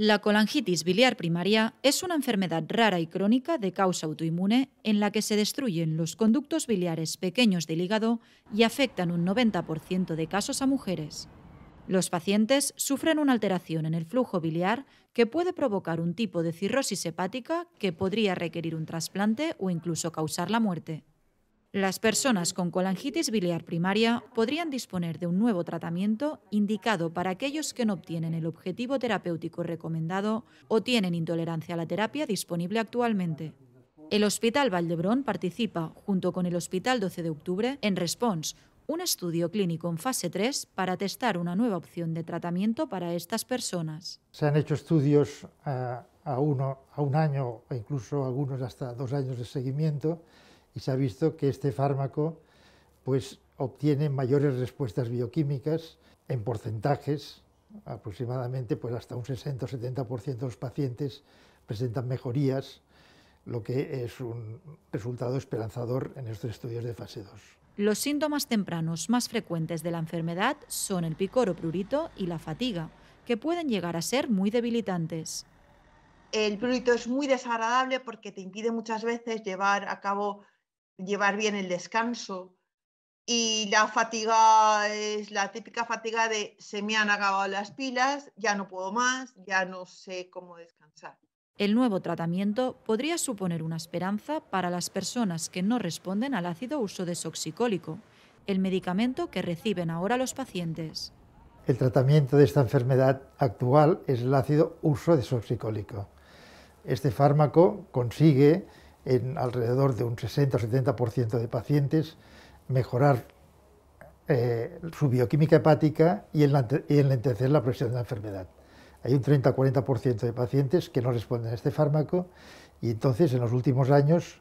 La colangitis biliar primaria es una enfermedad rara y crónica de causa autoinmune en la que se destruyen los conductos biliares pequeños del hígado y afectan un 90% de casos a mujeres. Los pacientes sufren una alteración en el flujo biliar que puede provocar un tipo de cirrosis hepática que podría requerir un trasplante o incluso causar la muerte. Las personas con colangitis biliar primaria podrían disponer de un nuevo tratamiento indicado para aquellos que no obtienen el objetivo terapéutico recomendado o tienen intolerancia a la terapia disponible actualmente. El Hospital Valdebrón participa, junto con el Hospital 12 de Octubre, en RESPONSE, un estudio clínico en fase 3 para testar una nueva opción de tratamiento para estas personas. Se han hecho estudios eh, a, a un año e incluso algunos hasta dos años de seguimiento y se ha visto que este fármaco pues, obtiene mayores respuestas bioquímicas en porcentajes, aproximadamente pues, hasta un 60 70% de los pacientes presentan mejorías, lo que es un resultado esperanzador en estos estudios de fase 2. Los síntomas tempranos más frecuentes de la enfermedad son el picor o prurito y la fatiga, que pueden llegar a ser muy debilitantes. El prurito es muy desagradable porque te impide muchas veces llevar a cabo llevar bien el descanso. Y la fatiga es la típica fatiga de se me han acabado las pilas, ya no puedo más, ya no sé cómo descansar. El nuevo tratamiento podría suponer una esperanza para las personas que no responden al ácido uso desoxicólico, el medicamento que reciben ahora los pacientes. El tratamiento de esta enfermedad actual es el ácido uso desoxicólico. Este fármaco consigue en alrededor de un 60 o 70% de pacientes mejorar eh, su bioquímica hepática y, enlentecer la presión de la enfermedad. Hay un 30 o 40% de pacientes que no responden a este fármaco y entonces en los últimos años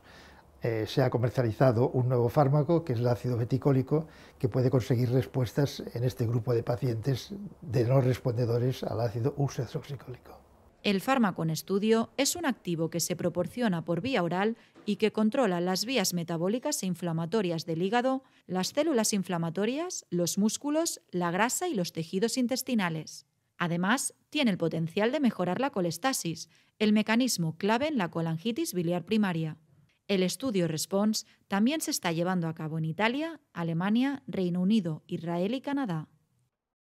eh, se ha comercializado un nuevo fármaco que es el ácido beticólico que puede conseguir respuestas en este grupo de pacientes de no respondedores al ácido useoxicólico. El fármaco en estudio es un activo que se proporciona por vía oral y que controla las vías metabólicas e inflamatorias del hígado, las células inflamatorias, los músculos, la grasa y los tejidos intestinales. Además, tiene el potencial de mejorar la colestasis, el mecanismo clave en la colangitis biliar primaria. El estudio RESPONSE también se está llevando a cabo en Italia, Alemania, Reino Unido, Israel y Canadá.